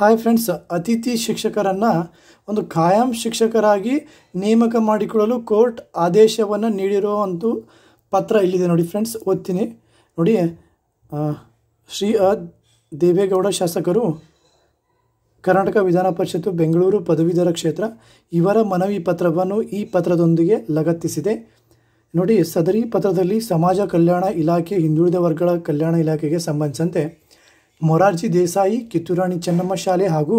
hi friends ಅತಿಥಿ ಶಿಕ್ಷಕರನ್ನು ಒಂದು ಖಾಯಂ ಶಿಕ್ಷಕರಾಗಿ ನೇಮಕ ಮಾಡಿಕೊಳ್ಳಲು ಕೋರ್ಟ್ ಆದೇಶವನ್ನು ನೀಡಿರೋ ಒಂದು ಪತ್ರ ಇಲ್ಲಿದೆ ನೋಡಿ ಫ್ರೆಂಡ್ಸ್ ಓದ್ತೀನಿ ನೋಡಿ ಶ್ರೀ ಅ ದೇವೇಗೌಡ ಶಾಸಕರು ಕರ್ನಾಟಕ ವಿಧಾನ ಪರಿಷತ್ತು ಬೆಂಗಳೂರು ಪದವೀಧರ ಕ್ಷೇತ್ರ ಇವರ ಮನವಿ ಪತ್ರವನ್ನು ಈ ಪತ್ರದೊಂದಿಗೆ ಲಗತ್ತಿಸಿದೆ ನೋಡಿ ಸದರಿ ಪತ್ರದಲ್ಲಿ ಸಮಾಜ ಕಲ್ಯಾಣ ಇಲಾಖೆ ಹಿಂದುಳಿದ ವರ್ಗಗಳ ಕಲ್ಯಾಣ ಇಲಾಖೆಗೆ ಸಂಬಂಧಿಸಿದಂತೆ ಮೊರಾರ್ಜಿ ದೇಸಾಯಿ ಕಿತ್ತೂರಾಣಿ ಚೆನ್ನಮ್ಮ ಶಾಲೆ ಹಾಗೂ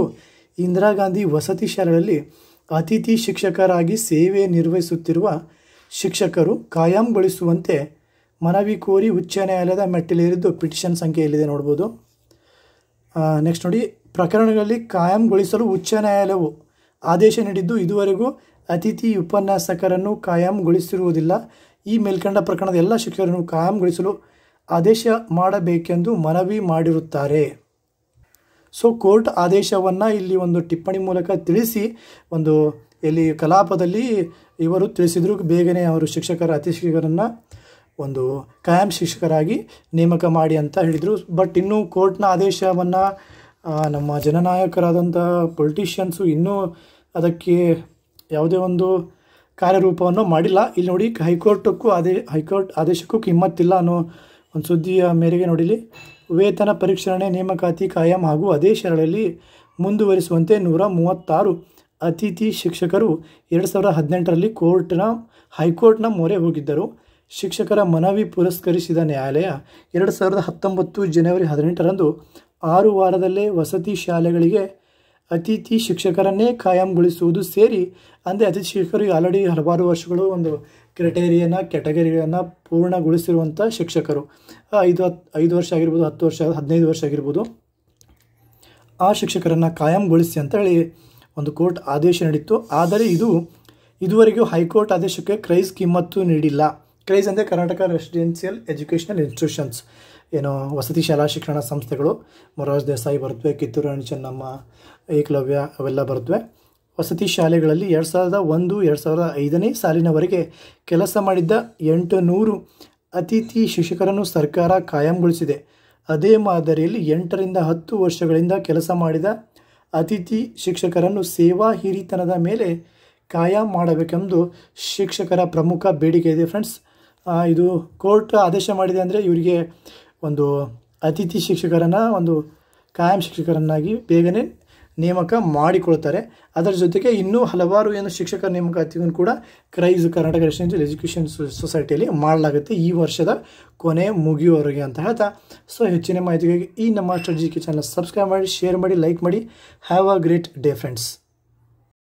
ಇಂದಿರಾ ಗಾಂಧಿ ವಸತಿ ಶಾಲೆಗಳಲ್ಲಿ ಅತಿಥಿ ಶಿಕ್ಷಕರಾಗಿ ಸೇವೆ ನಿರ್ವಹಿಸುತ್ತಿರುವ ಶಿಕ್ಷಕರು ಕಾಯಂಗೊಳಿಸುವಂತೆ ಮನವಿ ಕೋರಿ ಉಚ್ಚ ನ್ಯಾಯಾಲಯದ ಮೆಟ್ಟಿಲೇರಿದ್ದು ಪಿಟಿಷನ್ ಸಂಖ್ಯೆ ಇಲ್ಲಿದೆ ನೋಡ್ಬೋದು ನೆಕ್ಸ್ಟ್ ನೋಡಿ ಪ್ರಕರಣಗಳಲ್ಲಿ ಕಾಯಂಗೊಳಿಸಲು ಉಚ್ಚ ನ್ಯಾಯಾಲಯವು ಆದೇಶ ನೀಡಿದ್ದು ಇದುವರೆಗೂ ಅತಿಥಿ ಉಪನ್ಯಾಸಕರನ್ನು ಕಾಯಂಗೊಳಿಸಿರುವುದಿಲ್ಲ ಈ ಮೇಲ್ಕಂಡ ಪ್ರಕರಣದ ಎಲ್ಲ ಶಿಕ್ಷಕರನ್ನು ಕಾಯಂಗೊಳಿಸಲು ಆದೇಶ ಮಾಡಬೇಕೆಂದು ಮನವಿ ಮಾಡಿರುತ್ತಾರೆ ಸೊ ಕೋರ್ಟ್ ಆದೇಶವನ್ನು ಇಲ್ಲಿ ಒಂದು ಟಿಪ್ಪಣಿ ಮೂಲಕ ತಿಳಿಸಿ ಒಂದು ಇಲ್ಲಿ ಕಲಾಪದಲ್ಲಿ ಇವರು ತಿಳಿಸಿದ್ರು ಬೇಗನೆ ಅವರು ಶಿಕ್ಷಕರ ಶಿಕ್ಷಕರನ್ನು ಒಂದು ಕಾಯಂ ಶಿಕ್ಷಕರಾಗಿ ನೇಮಕ ಮಾಡಿ ಅಂತ ಹೇಳಿದರು ಬಟ್ ಇನ್ನೂ ಕೋರ್ಟ್ನ ಆದೇಶವನ್ನು ನಮ್ಮ ಜನನಾಯಕರಾದಂಥ ಪೊಲಿಟಿಷಿಯನ್ಸು ಇನ್ನೂ ಅದಕ್ಕೆ ಯಾವುದೇ ಒಂದು ಕಾರ್ಯರೂಪವನ್ನು ಮಾಡಿಲ್ಲ ಇಲ್ಲಿ ನೋಡಿ ಹೈಕೋರ್ಟಕ್ಕೂ ಅದೇ ಹೈಕೋರ್ಟ್ ಆದೇಶಕ್ಕೂ ಕಿಮ್ಮತ್ತಿಲ್ಲ ಅನ್ನೋ ಒಂದು ಸುದ್ದಿಯ ಮೇರೆಗೆ ನೋಡಿಲಿ ವೇತನ ಪರೀಕ್ಷಣೆ ನೇಮಕಾತಿ ಕಾಯಂ ಹಾಗೂ ಅದೇ ಶರಣಲ್ಲಿ ಮುಂದುವರಿಸುವಂತೆ ನೂರ ಮೂವತ್ತಾರು ಅತಿಥಿ ಶಿಕ್ಷಕರು ಎರಡು ಸಾವಿರದ ಹದಿನೆಂಟರಲ್ಲಿ ಕೋರ್ಟ್ನ ಹೈಕೋರ್ಟ್ನ ಮೊರೆ ಹೋಗಿದ್ದರು ಶಿಕ್ಷಕರ ಮನವಿ ಪುರಸ್ಕರಿಸಿದ ನ್ಯಾಯಾಲಯ ಎರಡು ಸಾವಿರದ ಹತ್ತೊಂಬತ್ತು ಜನವರಿ ಹದಿನೆಂಟರಂದು ಆರು ವಾರದಲ್ಲೇ ವಸತಿ ಶಾಲೆಗಳಿಗೆ ಅತಿಥಿ ಶಿಕ್ಷಕರನ್ನೇ ಕಾಯಂಗೊಳಿಸುವುದು ಸೇರಿ ಅಂದರೆ ಅತಿಥಿ ಶಿಕ್ಷಕರು ಆಲ್ರೆಡಿ ಹಲವಾರು ವರ್ಷಗಳು ಒಂದು ಕ್ರೈಟೇರಿಯನ ಕ್ಯಾಟಗರಿಗಳನ್ನು ಪೂರ್ಣಗೊಳಿಸಿರುವಂಥ ಶಿಕ್ಷಕರು ಐದು ಹತ್ತು ಐದು ವರ್ಷ ಆಗಿರ್ಬೋದು ಹತ್ತು ವರ್ಷ ಹದಿನೈದು ವರ್ಷ ಆಗಿರ್ಬೋದು ಆ ಶಿಕ್ಷಕರನ್ನು ಕಾಯಂಗೊಳಿಸಿ ಅಂತ ಹೇಳಿ ಒಂದು ಕೋರ್ಟ್ ಆದೇಶ ನೀಡಿತ್ತು ಆದರೆ ಇದು ಇದುವರೆಗೂ ಹೈಕೋರ್ಟ್ ಆದೇಶಕ್ಕೆ ಕ್ರೈಸ್ ಕಿಮ್ಮತ್ತು ನೀಡಿಲ್ಲ ಕ್ರೇಜ್ ಅಂದರೆ ಕರ್ನಾಟಕ ರೆಸಿಡೆನ್ಷಿಯಲ್ ಎಜುಕೇಷನಲ್ ಇನ್ಸ್ಟಿಟ್ಯೂಷನ್ಸ್ ಏನು ವಸತಿ ಶಾಲಾ ಶಿಕ್ಷಣ ಸಂಸ್ಥೆಗಳು ಮೊರಾಜ್ ದೇಸಾಯಿ ಬರ್ತವೆ ಕಿತ್ತೂರು ರಾಣಿ ಚೆನ್ನಮ್ಮ ಏಕಲವ್ಯ ಅವೆಲ್ಲ ಬರ್ತವೆ ವಸತಿ ಶಾಲೆಗಳಲ್ಲಿ ಎರಡು ಸಾವಿರದ ಒಂದು ಎರಡು ಸಾವಿರದ ಐದನೇ ಸಾಲಿನವರೆಗೆ ಕೆಲಸ ಮಾಡಿದ್ದ ಎಂಟು ನೂರು ಅತಿಥಿ ಶಿಕ್ಷಕರನ್ನು ಸರ್ಕಾರ ಕಾಯಂಗೊಳಿಸಿದೆ ಅದೇ ಮಾದರಿಯಲ್ಲಿ ಎಂಟರಿಂದ ಹತ್ತು ವರ್ಷಗಳಿಂದ ಕೆಲಸ ಮಾಡಿದ ಅತಿಥಿ ಶಿಕ್ಷಕರನ್ನು ಸೇವಾ ಹಿರಿತನದ ಮೇಲೆ ಕಾಯಂ ಮಾಡಬೇಕೆಂದು ಶಿಕ್ಷಕರ ಪ್ರಮುಖ ಬೇಡಿಕೆ ಇದೆ ಫ್ರೆಂಡ್ಸ್ ಇದು ಕೋರ್ಟ್ ಆದೇಶ ಮಾಡಿದೆ ಅಂದರೆ ಇವರಿಗೆ ಒಂದು ಅತಿಥಿ ಶಿಕ್ಷಕರನ್ನು ಒಂದು ಕಾಯಂ ಶಿಕ್ಷಕರನ್ನಾಗಿ ಬೇಗನೆ ನೇಮಕ ಮಾಡಿಕೊಳ್ತಾರೆ ಅದರ ಜೊತೆಗೆ ಇನ್ನೂ ಹಲವಾರು ಏನು ಶಿಕ್ಷಕರ ನೇಮಕಾತಿಗೂ ಕೂಡ ಕ್ರೈಸ್ ಕರ್ನಾಟಕ ರೆಸಿಡೆನ್ಷಿಯಲ್ ಎಜುಕೇಷನ್ ಸೊಸೈಟಿಯಲ್ಲಿ ಮಾಡಲಾಗುತ್ತೆ ಈ ವರ್ಷದ ಕೊನೆ ಮುಗಿಯುವವರೆಗೆ ಅಂತ ಹೇಳ್ತಾ ಸೊ ಹೆಚ್ಚಿನ ಮಾಹಿತಿಗಾಗಿ ಈ ನಮ್ಮ ಸ್ಟ್ರಾಟಜಿಕೆ ಚಾನಲ್ ಸಬ್ಸ್ಕ್ರೈಬ್ ಮಾಡಿ ಶೇರ್ ಮಾಡಿ ಲೈಕ್ ಮಾಡಿ have a great day friends